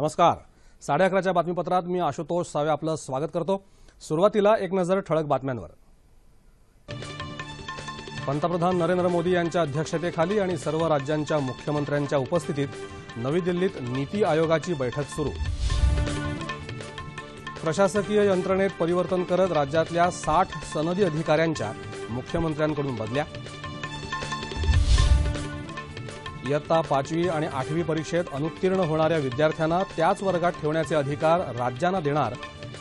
नमस्कार साडे अकराच्या बातमीपत्रात मी आशुतोष सावे आपलं स्वागत करतो सुरुवातीला एक नजर ठळक बातम्यांवर पंतप्रधान नरेंद्र मोदी यांच्या अध्यक्षतेखाली आणि सर्व राज्यांच्या मुख्यमंत्र्यांच्या उपस्थितीत नवी दिल्लीत नीती आयोगाची बैठक सुरू प्रशासकीय यंत्रणेत परिवर्तन करत राज्यातल्या साठ सनदी अधिकाऱ्यांच्या मुख्यमंत्र्यांकडून बदल्या इयत्ता पाचवी आणि आठवी परीक्षेत अनुत्तीर्ण होणाऱ्या विद्यार्थ्यांना त्याच वर्गात ठेवण्याचे अधिकार राज्यांना देणार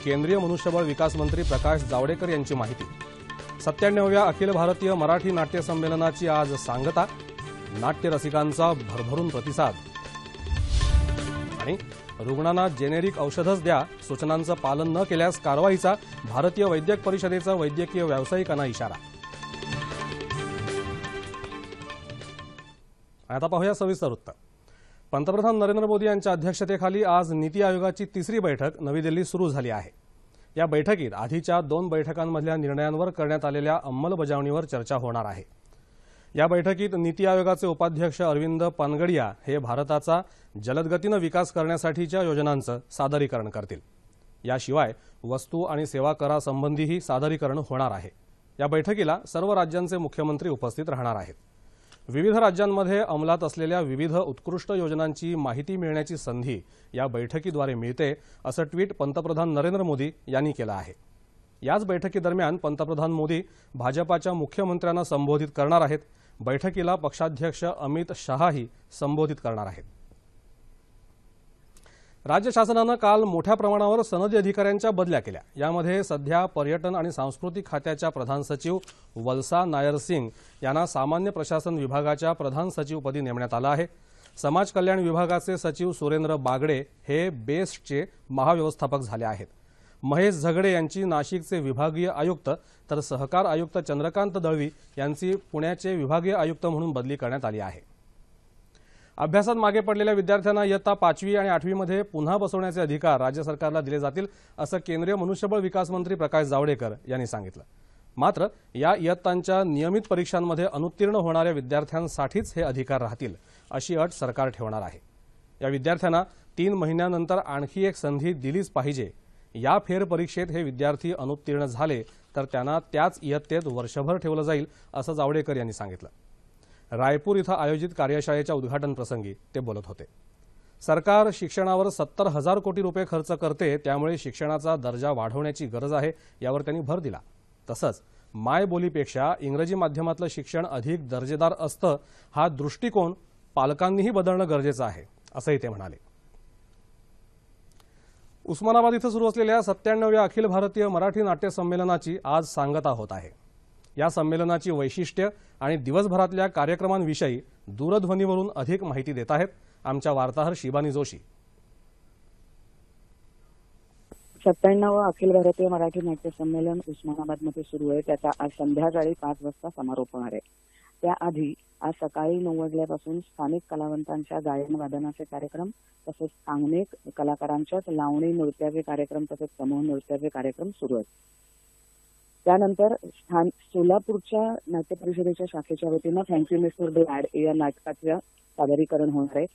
केंद्रीय मनुष्यबळ विकास मंत्री प्रकाश जावडेकर यांची माहिती सत्त्याण्णव्या अखिल भारतीय मराठी नाट्य संमेलनाची आज सांगता नाट्य रसिकांचा भरभरून प्रतिसाद आणि रुग्णांना जेनेरिक औषधच द्या सूचनांचं पालन न केल्यास कारवाईचा भारतीय वैद्यक परिषदेचा वैद्यकीय व्यावसायिकांना इशारा आता पाहूया सविस्तर वृत्त पंतप्रधान नरेंद्र मोदी यांच्या अध्यक्षतेखाली आज नीती आयोगाची तिसरी बैठक नवी दिल्ली सुरू झाली आहे या बैठकीत आधीच्या दोन बैठकांमधल्या निर्णयांवर करण्यात आलेल्या अंमलबजावणीवर चर्चा होणार आहे या बैठकीत नीती आयोगाचे उपाध्यक्ष अरविंद पानगडिया हे भारताचा जलदगतीनं विकास करण्यासाठीच्या योजनांचं सादरीकरण करतील याशिवाय वस्तू आणि सेवा करासंबंधीही सादरीकरण होणार आहे या बैठकीला सर्व राज्यांचे मुख्यमंत्री उपस्थित राहणार आहेत विविध राज्यांमध्ये अंमलात असलेल्या विविध उत्कृष्ट योजनांची माहिती मिळण्याची संधी या बैठकीद्वारे मिळते असं ट्विट पंतप्रधान नरेंद्र मोदी यांनी केलं आहे याच बैठकीदरम्यान पंतप्रधान मोदी भाजपाच्या मुख्यमंत्र्यांना संबोधित करणार आहेत बैठकीला पक्षाध्यक्ष अमित शहाही संबोधित करणार आहेत राज्य शासनानं काल मोठ्या प्रमाणावर सनदी अधिकाऱ्यांच्या बदल्या केल्या यामध्ये सध्या पर्यटन आणि सांस्कृतिक खात्याच्या प्रधान सचिव वलसा नायर सिंग यांना सामान्य प्रशासन विभागाच्या प्रधान सचिवपदी नेमण्यात आलं आहे समाज कल्याण विभागाचे सचिव सुरेंद्र बागडे हे बेस्टचे महाव्यवस्थापक झाले आहेत महेश झगडे यांची नाशिकचे विभागीय आयुक्त तर सहकार आयुक्त चंद्रकांत दळवी यांची पुण्याचे विभागीय आयुक्त म्हणून बदली करण्यात आली आहे अभ्यासात मागे पडलेल्या विद्यार्थ्यांना इयत्ता पाचवी आणि आठवीमध्ये पुन्हा बसवण्याचे अधिकार राज्य सरकारला दिले जातील असं केंद्रीय मनुष्यबळ विकास मंत्री प्रकाश जावडेकर यांनी सांगितलं मात्र या इयत्तांच्या नियमित परीक्षांमध्ये अनुत्तीर्ण होणाऱ्या विद्यार्थ्यांसाठीच हे अधिकार राहतील अशी अट सरकार ठेवणार आहे या विद्यार्थ्यांना तीन महिन्यानंतर आणखी एक संधी दिलीच पाहिजे या फेरपरीक्षेत हे विद्यार्थी अनुत्तीर्ण झाले तर त्यांना त्याच इयत्तेत वर्षभर ठेवलं जाईल असं जावडेकर यांनी सांगितलं रायपूर इथं आयोजित कार्यशाळेच्या उद्घाटनप्रसंगी ते बोलत होते सरकार शिक्षणावर सत्तर हजार कोटी रुपये खर्च करते त्यामुळे शिक्षणाचा दर्जा वाढवण्याची गरज आहे यावर त्यांनी भर दिला तसंच मायबोलीपेक्षा इंग्रजी माध्यमातलं शिक्षण अधिक दर्जेदार असतं हा दृष्टिकोन पालकांनीही बदलणं गरजेचं आहे असंही ते म्हणाले उस्मानाबाद इथं सुरू असलेल्या सत्त्याण्णव्या अखिल भारतीय मराठी नाट्य संमेलनाची आज सांगता होत आहे या संमेलनाची वैशिष्ट्य आणि दिवसभरातल्या कार्यक्रमांविषयी दूरध्वनीवरून अधिक माहिती देत आहेत आमच्या वार्ताहर शिबानी जोशी सत्त्याण्णवं अखिल भारतीय मराठी नाट्य संमेलन उस्मानाबादमध्ये सुरू आहे त्याचा आज संध्याकाळी पाच वाजता समारोप होणार आहे त्याआधी आज सकाळी नऊ वाजल्यापासून स्थानिक कलावंतांच्या गायन वादनाचे कार्यक्रम तसेच सांगणिक कलाकारांच्याच लावणी नृत्याचे कार्यक्रम तसेच समूह नृत्याचे कार्यक्रम सुरू आहेत त्यानंतर स्थान सोलापूरच्या नाट्य परिषदेच्या शाखेच्या वतीनं थँक्यू मिस्टर ब्लॅड या नाटकाचं सादरीकरण होणार आहे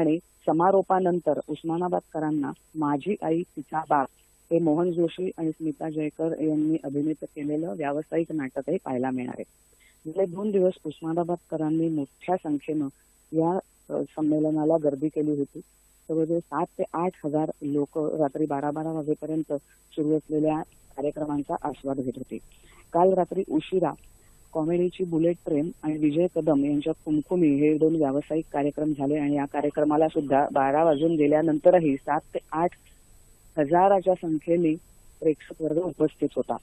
आणि समारोपानंतर उस्मानाबादकरांना माझी आई तिचा बाप हे मोहन जोशी आणि स्मिता जयकर यांनी अभिनीत केलेलं व्यावसायिक नाटकही पाहायला मिळणार आहे गेले दोन दिवस उस्मानाबादकरांनी मोठ्या संख्येनं या संमेलनाला गर्दी केली होती जवळजवळ सात ते आठ हजार लोक रात्री बारा बारा वाजेपर्यंत सुरू असलेल्या कार्यक्रमांचा आस्वाद घेत होते काल रात्री उशिरा कॉमेडीची बुलेट ट्रेन आणि विजय कदम यांच्या कुमकुमी हे दोन व्यावसायिक कार्यक्रम झाले आणि या कार्यक्रमाला सुद्धा बारा वाजून गेल्यानंतरही सात ते आठ हजाराच्या संख्येने प्रेक्षक वर्ग उपस्थित होता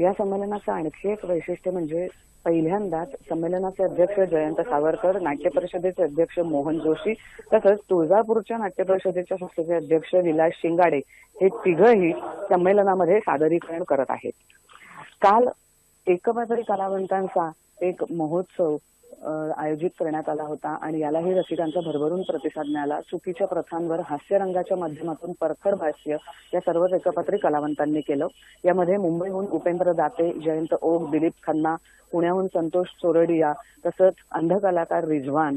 या संमेलनाचं आणखी एक वैशिष्ट्य म्हणजे पहिल्यांदाच संमेलनाचे अध्यक्ष जयंत सावरकर नाट्य परिषदेचे अध्यक्ष मोहन जोशी तसंच तुळजापूरच्या नाट्य परिषदेच्या संस्थेचे अध्यक्ष विलास शिंगाडे हे तिघही संमेलनामध्ये सादरीकरण करत आहेत काल एकपात्री कलावंतांचा एक महोत्सव आयोजित करण्यात आला होता आणि यालाही रसिकांचा भरभरून प्रतिसाद मिळाला चुकीच्या प्रथांवर हास्यरंगाच्या माध्यमातून परखड भाष्य या सर्वच एकपात्री कलावंतांनी केलं यामध्ये मुंबईहून उपेंद्र दाते जयंत ओक दिलीप खन्ना पुण्याहून संतोष चोरडिया तसंच अंध कलाकार रिजवान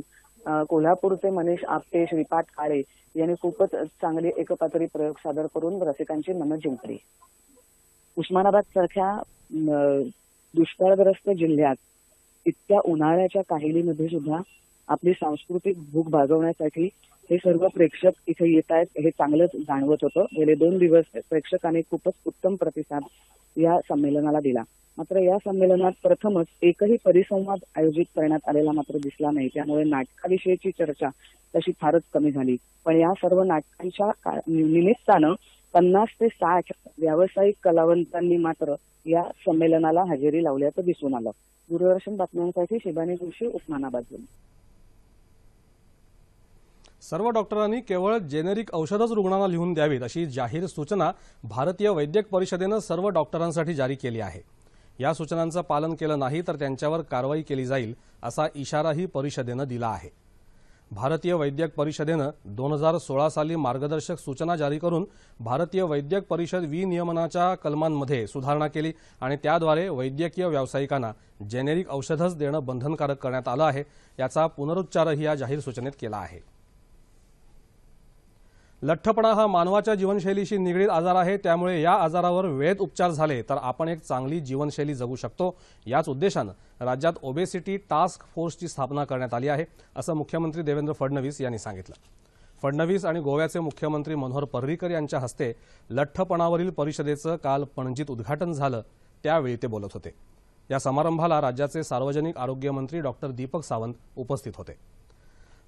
कोल्हापूरचे मनीष आपटे श्रीपाद काळे यांनी खूपच चांगली एकपात्री प्रयोग सादर करून रसिकांची मनं जिंकली उस्मानाबाद सारख्या दुष्काळग्रस्त जिल्ह्यात इतक्या उन्हाळ्याच्या काहिलीमध्ये सुद्धा आपली सांस्कृतिक भूक भागवण्यासाठी हे सर्व प्रेक्षक इथे येत आहेत हे चांगलंच जाणवत होतं गेले दोन दिवस प्रेक्षकांनी खूपच उत्तम प्रतिसाद या संमेलनाला दिला मात्र या संमेलनात प्रथमच एकही परिसंवाद आयोजित करण्यात आलेला मात्र दिसला नाही त्यामुळे नाटकाविषयीची चर्चा तशी फारच कमी झाली पण या सर्व नाटकांच्या निमित्तानं पन्नास ते साठ व्यावसायिक कलावंतांनी मात्र या संमेलनाला हजेरी लावल्याचं दिसून आलं दूरदर्शन बातम्यांसाठी शिबानी जोशी उस्मानाबाद सर्व डॉक्टरांनी केवळ जेनेरिक औषधच रुग्णांना लिहून द्यावीत अशी जाहीर सूचना भारतीय वैद्यक परिषदेनं सर्व डॉक्टरांसाठी जारी केली आहे या सूचनांचं पालन केलं नाही तर त्यांच्यावर कारवाई केली जाईल असा इशाराही परिषदेनं दिला आहे भारतीय वैद्यक परिषदेनं दोन हजार सोळा साली मार्गदर्शक सूचना जारी करून भारतीय वैद्यक परिषद विनियमनाच्या कलमांमध्ये सुधारणा केली आणि त्याद्वारे वैद्यकीय व्यावसायिकांना जेनेरिक औषधच देणं बंधनकारक करण्यात आलं आहे याचा पुनरुच्चारही या जाहीर सूचनेत केला आहे लठ्ठपणा हा मानवाच्या जीवनशैलीशी निगडीत आजार आहे त्यामुळे या आजारावर वेळेत उपचार झाले तर आपण एक चांगली जीवनशैली जगू शकतो याच उद्देशानं राज्यात ओबेसिटी टास्क फोर्सची स्थापना करण्यात आली आहे असं मुख्यमंत्री देवेंद्र फडणवीस यांनी सांगितलं फडणवीस आणि गोव्याचे मुख्यमंत्री मनोहर पर्रीकर यांच्या हस्ते लठ्ठपणावरील परिषदेचं काल पणजीत उद्घाटन झालं त्यावेळी ते बोलत होते या समारंभाला राज्याचे सार्वजनिक आरोग्य मंत्री डॉक्टर दीपक सावंत उपस्थित होते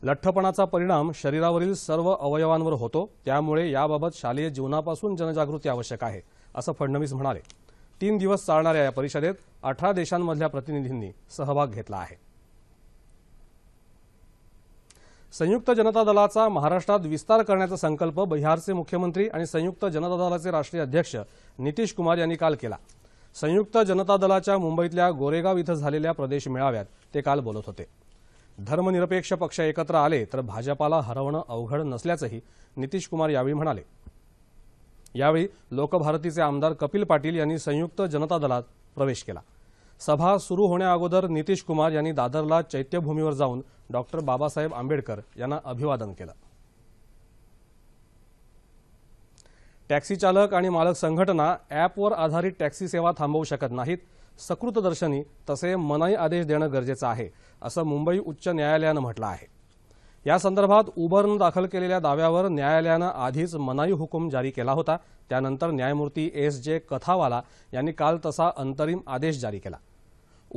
लठ्ठपणाचा परिणाम शरीरावरील सर्व अवयवांवर होतो त्यामुळे याबाबत शालेय जीवनापासून जनजागृती आवश्यक आहे असं फडणवीस म्हणाले तीन दिवस चालणाऱ्या या परिषदेत अठरा देशांमधल्या प्रतिनिधींनी सहभाग घेतला आहे संयुक्त जनता दलाचा महाराष्ट्रात विस्तार करण्याचा संकल्प बिहारचे मुख्यमंत्री आणि संयुक्त जनता दलाचे राष्ट्रीय अध्यक्ष नितीश कुमार यांनी काल केला संयुक्त जनता दलाच्या मुंबईतल्या गोरेगाव इथं झालेल्या प्रदेश मेळाव्यात ते काल बोलत होते धर्मनिरपेक्ष पक्ष एकत्र आले तर भाजपाला हरवणं अवघड नसल्याचंही नितीश कुमार यावेळी म्हणाले यावेळी लोकभारतीचे आमदार कपिल पाटील यांनी संयुक्त जनता दलात प्रवेश केला सभा सुरू होण्याअगोदर नितीश कुमार यांनी दादरला चैत्यभूमीवर जाऊन डॉक्टर बाबासाहेब आंबेडकर यांना अभिवादन केलं टॅक्सी चालक आणि मालक संघटना ॲपवर आधारित टॅक्सी सेवा थांबवू शकत नाहीत सकृतदर्शनी तसे मनाई आदेश देणं गरजेचं आहे असं मुंबई उच्च न्यायालयानं म्हटलं आहे या संदर्भात उबरनं दाखल केलेल्या दाव्यावर न्यायालयानं आधीच मनाई हुकूम जारी केला होता त्यानंतर न्यायमूर्ती एस जे कथावाला यांनी काल तसा अंतरिम आदेश जारी केला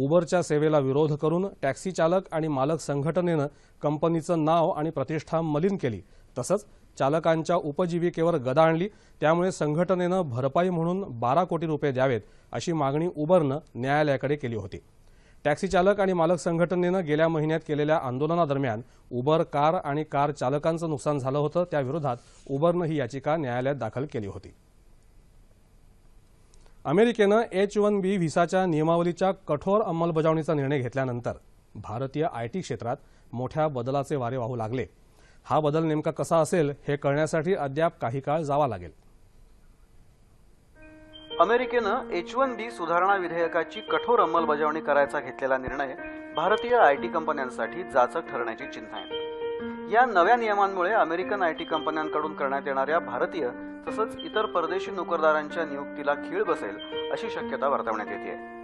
उबरच्या सेवेला विरोध करून टॅक्सी चालक आणि मालक संघटनेनं कंपनीचं नाव आणि प्रतिष्ठा मलिन केली तसंच चालकांच्या उपजीविकेवर गदा आणली त्यामुळे संघटनेनं भरपाई म्हणून बारा कोटी रुपये द्यावेत अशी मागणी उबरनं न्यायालयाकडे केली होती टॅक्सी चालक आणि मालक संघटनेनं गेल्या महिन्यात केलेल्या आंदोलनादरम्यान उबर कार आणि कार चालकांचं नुकसान झालं होतं त्याविरोधात उबरनं ही याचिका न्यायालयात दाखल केली होती अमेरिकेनं एच वन बी व्हिसाच्या नियमावलीच्या कठोर अंमलबजावणीचा निर्णय घेतल्यानंतर भारतीय आयटी क्षेत्रात मोठ्या बदलाचे वारे वाहू लागले हा बदल नेमका कसा असेल हे कळण्यासाठी अद्याप काही काळ जावा लागेल अमेरिकेनं एच वन बी सुधारणा विधेयकाची कठोर अंमलबजावणी करायचा घेतलेला निर्णय भारतीय आय टी कंपन्यांसाठी जाचक ठरण्याची चिन्ह आहे या नव्या नियमांमुळे अमेरिकन आय टी कंपन्यांकडून करण्यात येणाऱ्या भारतीय तसंच इतर परदेशी नोकरदारांच्या नियुक्तीला खीळ बसेल अशी शक्यता वर्तवण्यात येते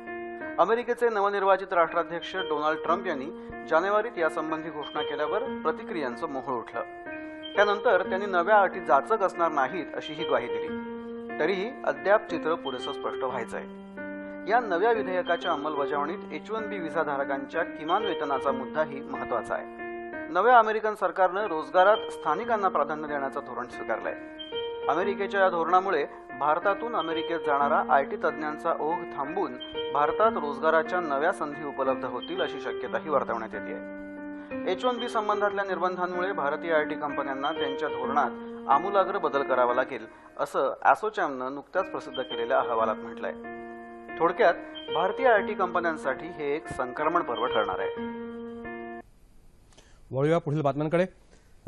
अमेरिकेचे नवनिर्वाचित राष्ट्राध्यक्ष डोनाल्ड ट्रम्प यांनी जानेवारीत यासंबंधी घोषणा केल्यावर प्रतिक्रियांचं मोहळ उठलं त्यानंतर त्यांनी नव्या अटी जाचक असणार नाहीत अशी ही ग्वाही दिली तरीही अद्याप चित्र पुरेसं स्पष्ट व्हायचं आहे या नव्या विधेयकाच्या अंमलबजावणीत एच वन बी व्हिसाधारकांच्या किमान वेतनाचा मुद्दाही महत्वाचा आहे नव्या अमेरिकन सरकारनं रोजगारात स्थानिकांना प्राधान्य देण्याचं धोरण स्वीकारलंय अमेरिकेच्या या धोरणामुळे भारतातून अमेरिकेत जाणारा आय टी तज्ज्ञांचा ओघ थांबून भारतात रोजगाराच्या नव्या संधी उपलब्ध होतील अशी शक्यताही वर्तवण्यात येते आहे एच वन बी संबंधातल्या निर्बंधांमुळे भारतीय आय टी कंपन्यांना त्यांच्या धोरणात आमूलाग्र बदल करावा लागेल असं असोचॅमनं नुकत्याच प्रसिद्ध केलेल्या अहवालात म्हटलंय थोडक्यात भारतीय आय टी कंपन्यांसाठी हे एक संक्रमण पर्व ठरणार आहे वळूया पुढील बातम्यांकडे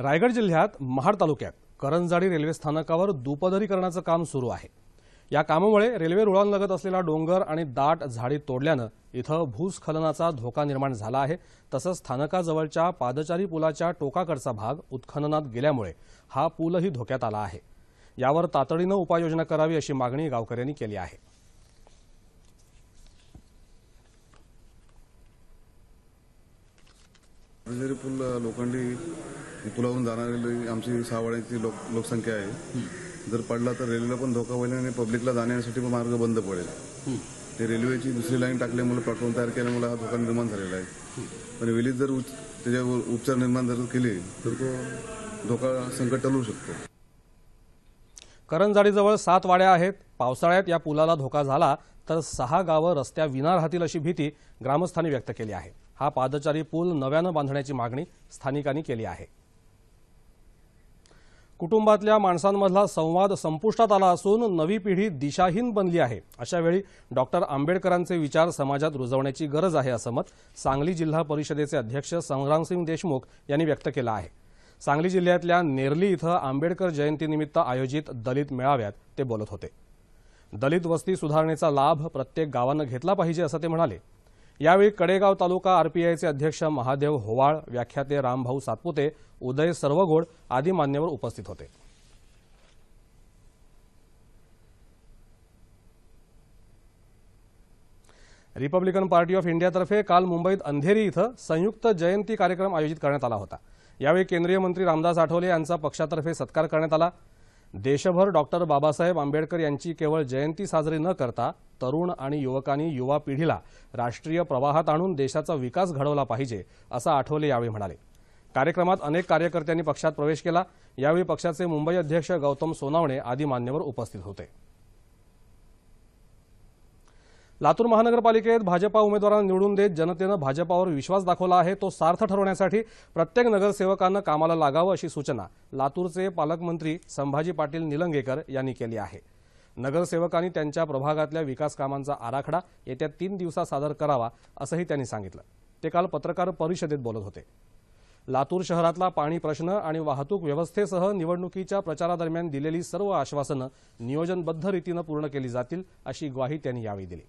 रायगड जिल्ह्यात महाड तालुक्यात करंजाडी रेल्वे स्थानकावर दुपदरीकरणाचं काम सुरू आहे या कामामुळे रेल्वे रुळांलगत असलेला डोंगर आणि दाट झाडी तोडल्यानं इथं भूस्खलनाचा धोका निर्माण झाला आहे तसंच स्थानकाजवळच्या पादचारी पुलाच्या टोकाकडचा भाग उत्खननात गेल्यामुळे हा पूलही धोक्यात आला आहे यावर तातडीनं उपाययोजना करावी अशी मागणी गावकऱ्यांनी केली आहे पूल लोखंडी पुलावरून जाणारे आमची सहा लोक लोकसंख्या आहे जर पडला तर रेल्वेला पण धोका होईल आणि पब्लिकला जाण्यासाठी पण मार्ग बंद पडेल ते रेल्वेची दुसरी लाईन टाकल्यामुळे प्लॅटफॉर्म तयार केल्यामुळे हा धोका निर्माण झालेला आहे पण वेळीच जर त्याच्यावर उपचार निर्माण जर केले तर तो धोका संकट टळू शकतो करंजाडीजवळ सात वाड्या आहेत पावसाळ्यात या पुलाला धोका झाला तर सहा गावं विना राहतील अशी भीती ग्रामस्थांनी व्यक्त केली आहे हा पादचारी पूल नव्यानं बांधण्याची मागणी स्थानिकांनी केली आहे कुटुंबातल्या माणसांमधला संवाद संपुष्टात आला असून नवी पिढी दिशाहीन बनली आहे अशावेळी डॉक्टर आंबेडकरांचे विचार समाजात रुजवण्याची गरज आहे असं मत सांगली जिल्हा परिषदेचे अध्यक्ष संग्रामसिंग देशमुख यांनी व्यक्त केलं आहे सांगली जिल्ह्यातल्या नेरली इथं आंबेडकर जयंतीनिमित्त आयोजित दलित मेळाव्यात ते बोलत होते दलित वस्ती सुधारणेचा लाभ प्रत्येक गावानं घेतला पाहिजे असं ते म्हणाले यावेळी कडेगाव तालुका आरपीआयचे अध्यक्ष महादेव होवाळ व्याख्याते रामभाऊ सातपुते उदय सर्वगोड आदी मान्यवर उपस्थित होते रिपब्लिकन पार्टी ऑफ इंडियातर्फे काल मुंबईत अंधेरी इथं संयुक्त जयंती कार्यक्रम आयोजित करण्यात आला होता यावेळी केंद्रीय मंत्री रामदास आठवले यांचा पक्षातर्फे सत्कार करण्यात आला देशभर डॉक्टर बाबासाहेब आंबेडकर यांची केवळ जयंती साजरी न करता तरुण आणि युवकांनी युवा पिढीला राष्ट्रीय प्रवाहात आणून देशाचा विकास घडवला पाहिजे असं आठवले यावेळी म्हणाले कार्यक्रमात अनेक कार्यकर्त्यांनी पक्षात प्रवेश केला यावेळी पक्षाचे मुंबई अध्यक्ष गौतम सोनावणे आदी मान्यवर उपस्थित होते लातूर महानगरपालिकेत भाजपा उमेदवारांना निवडून देत जनतेनं भाजपावर विश्वास दाखवला आहे तो सार्थ ठरवण्यासाठी प्रत्येक नगरसेवकानं कामाला लागावं अशी सूचना लातूरचे पालकमंत्री संभाजी पाटील निलंगेकर यांनी केली आहे नगरसेवकांनी त्यांच्या प्रभागातल्या विकास कामांचा आराखडा येत्या तीन दिवसात सादर करावा असंही त्यांनी सांगितलं ते काल पत्रकार परिषदेत बोलत होते लातूर शहरातला पाणी प्रश्न आणि वाहतूक व्यवस्थेसह निवडणुकीच्या प्रचारादरम्यान दिलेली सर्व आश्वासनं नियोजनबद्ध रीतीनं पूर्ण केली जातील अशी ग्वाही त्यांनी यावेळी दिली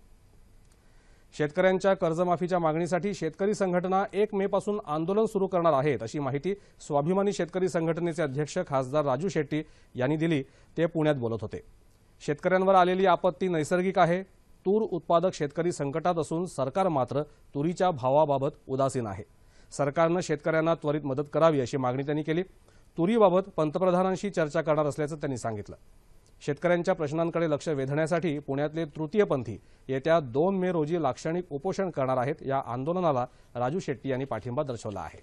शेतकऱ्यांच्या कर्जमाफीच्या मागणीसाठी शेतकरी संघटना एक मे पासून आंदोलन सुरू करणार आहेत अशी माहिती स्वाभिमानी शेतकरी संघटनेचे अध्यक्ष खासदार राजू शेट्टी यांनी दिली ते पुण्यात बोलत होते शेतकऱ्यांवर आलेली आपत्ती नैसर्गिक आहे तूर उत्पादक शेतकरी संकटात असून सरकार मात्र तुरीच्या भावाबाबत उदासीन आहे सरकारनं शेतकऱ्यांना त्वरित मदत करावी अशी मागणी त्यांनी केली तुरीबाबत पंतप्रधानांशी चर्चा करणार असल्याचं त्यांनी सांगितलं शेतकऱ्यांच्या प्रश्नांकडे लक्ष वेधण्यासाठी पुण्यातले तृतीयपंथी येत्या दोन मे रोजी लाक्षणिक उपोषण करणार आहेत या आंदोलनाला राजू शेट्टी यांनी पाठिंबा दर्शवला आहे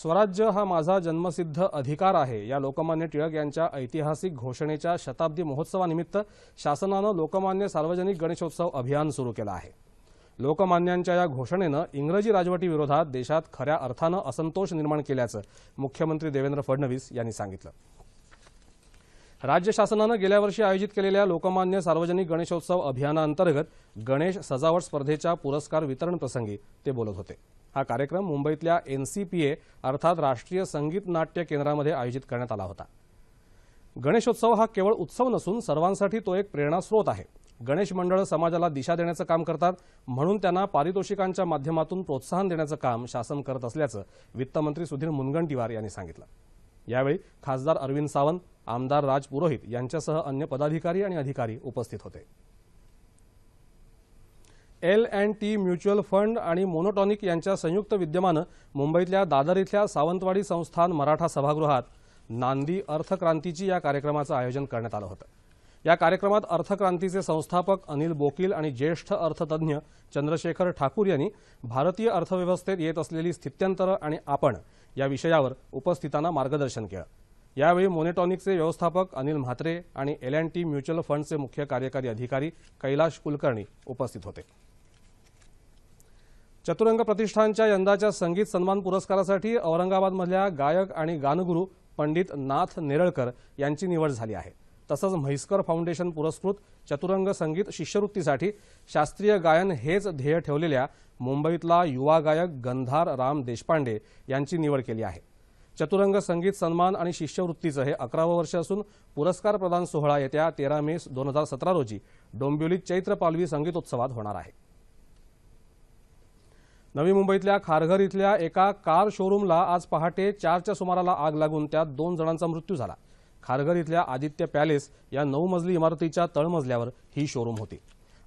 स्वराज्य हा माझा जन्मसिद्ध अधिकार आहे या लोकमान्य टिळक यांच्या ऐतिहासिक घोषणेच्या शताब्दी महोत्सवानिमित्त शासनानं लोकमान्य सार्वजनिक गणेशोत्सव अभियान सुरू केलं आहे लोकमान्यांच्या या घोषणेनं इंग्रजी राजवटीविरोधात देशात खऱ्या अर्थानं असंतोष निर्माण केल्याचं मुख्यमंत्री देवेंद्र फडणवीस यांनी सांगितलं राज्य शासनानं गेल्या वर्षी आयोजित केलेल्या लोकमान्य सार्वजनिक गणेशोत्सव अभियानाअंतर्गत गणेश सजावट स्पर्धेच्या पुरस्कार वितरण प्रसंगी ते बोलत होते हा कार्यक्रम मुंबईतल्या एनसीपीए अर्थात राष्ट्रीय संगीत नाट्य केंद्रामध्ये आयोजित करण्यात आला होता गणेशोत्सव हा केवळ उत्सव नसून सर्वांसाठी तो एक प्रेरणास्रोत आहे गणेश मंडळ समाजाला दिशा देण्याचं काम करतात म्हणून त्यांना पारितोषिकांच्या माध्यमातून प्रोत्साहन देण्याचं काम शासन करत असल्याचं वित्तमंत्री सुधीर मुनगंटीवार यांनी सांगितलं यावेळी खासदार अरविंद सावंत आमदार राज पुरोहित यांच्यासह अन्य पदाधिकारी आणि अधिकारी उपस्थित होते L and T mutual fund आणि मोनोटॉनिक यांच्या संयुक्त विद्यमानं मुंबईतल्या दादर इथल्या सावंतवाडी संस्थान मराठा सभागृहात नांदी अर्थक्रांतीची या कार्यक्रमाचं आयोजन करण्यात आलं होतं या कार्यक्रमात अर्थक्रांतीचे संस्थापक अनिल बोकील आणि ज्येष्ठ अर्थतज्ञ चंद्रशेखर ठाकूर यांनी भारतीय अर्थव्यवस्थेत येत असलेली स्थित्यंतरं आणि आपण या विषयावर उपस्थितांना मार्गदर्शन केलं यावेळी मोनेटॉनिकचे व्यवस्थापक अनिल म्हात्रे आणि एल अँड टी म्युच्युअल फंडचे मुख्य कार्यकारी अधिकारी कैलाश कुलकर्णी उपस्थित होते चतुरंग प्रतिष्ठानच्या यंदाच्या संगीत सन्मान पुरस्कारासाठी औरंगाबादमधल्या गायक आणि गानगुरू पंडित नाथ नेरळकर यांची निवड झाली आहे तसंच म्हैसकर फाउंडेशन पुरस्कृत चतुरंग संगीत शिष्यवृत्तीसाठी शास्त्रीय गायन हेच ध्येय ठेवलेल्या मुंबईतला युवा गायक गंधार राम देशपांडे यांची निवड केली आहे चतुरंग संगीत सन्मान आणि शिष्यवृत्तीचं हे अकरावं वर्ष असून पुरस्कार प्रदान सोहळा येत्या तेरा मे दोन हजार सतरा रोजी डोंबिवलीत चैत्र पालवी संगीतोत्सवात होणार आहे नवी मुंबईतल्या खारघर इथल्या एका कार शोरूमला आज पहाटे चारच्या सुमाराला आग लागून त्यात दोन जणांचा मृत्यू झाला खारघर इथल्या आदित्य पॅलेस या नऊ मजली इमारतीच्या तळमजल्यावर ही शोरूम होती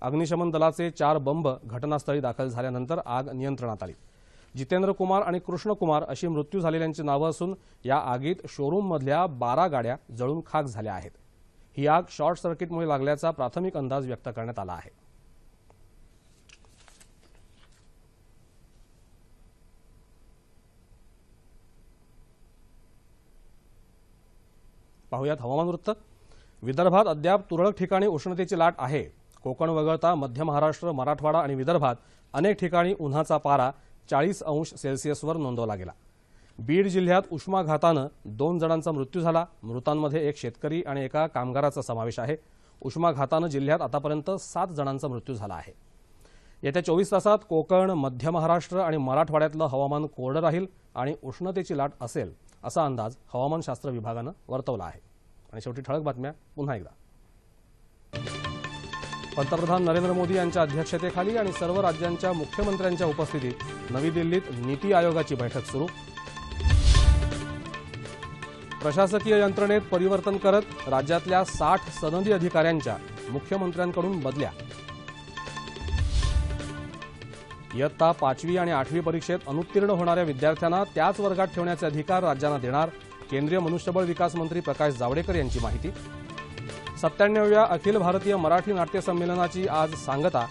अग्निशमन दलाचे चार बंब घटनास्थळी दाखल झाल्यानंतर आग नियंत्रणात आली जितेंद्र कुमार आणि कृष्णकुमार अशी मृत्यू झालेल्यांची नावं असून या आगीत मधल्या बारा गाड्या जळून खाक झाल्या आहेत ही आग शॉर्ट सर्किटमुळे लागल्याचा प्राथमिक अंदाज व्यक्त करण्यात आला आहे पाहुयात हवामान वृत्त विदर्भात अद्याप तुरळक ठिकाणी उष्णतेची लाट आहे कोकण वगळता मध्य महाराष्ट्र मराठवाडा आणि विदर्भात अनेक ठिकाणी उन्हाचा पारा चाळीस अंश सेल्सिअसवर नोंदवला गेला बीड जिल्ह्यात उष्माघातानं दोन जणांचा मृत्यू झाला मृतांमध्ये एक शेतकरी आणि एका कामगाराचा समावेश आहे उष्माघातानं जिल्ह्यात आतापर्यंत सात जणांचा मृत्यू झाला आहे येत्या चोवीस तासात कोकण मध्य महाराष्ट्र आणि मराठवाड्यातलं हवामान कोरडं राहील आणि उष्णतेची लाट असेल असा अंदाज हवामानशास्त्र विभागानं वर्तवला आहे आणि शेवटी ठळक बातम्या पुन्हा एकदा पंतप्रधान नरेंद्र मोदी यांच्या अध्यक्षतेखाली आणि सर्व राज्यांच्या मुख्यमंत्र्यांच्या उपस्थितीत नवी दिल्लीत नीती आयोगाची बैठक सुरू प्रशासकीय यंत्रणेत परिवर्तन करत राज्यातल्या साठ सनदी अधिकाऱ्यांच्या मुख्यमंत्र्यांकडून बदल्या इयत्ता पाचवी आणि आठवी परीक्षेत अनुत्तीर्ण होणाऱ्या विद्यार्थ्यांना त्याच वर्गात ठेवण्याचे अधिकार राज्यांना देणार केंद्रीय मनुष्यबळ विकास मंत्री प्रकाश जावडेकर यांची माहिती सत्त्याण्णव्या अखिल भारतीय मराठी नाट्य संमेलनाची आज सांगता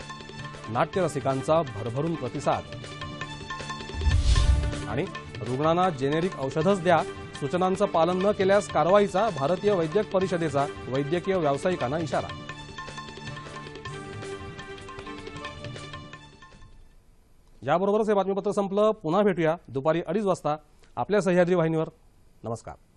नाट्यरसिकांचा भरभरून प्रतिसाद आणि रुग्णांना जेनेरिक औषधच द्या सूचनांचं पालन न केल्यास कारवाईचा भारतीय वैद्यक परिषदेचा वैद्यकीय व्यावसायिकांना इशारा याबरोबरच हे बातमीपत्र संपलं पुन्हा भेटूया दुपारी अडीच वाजता आपल्या सह्याद्री वाहिनीवर नमस्कार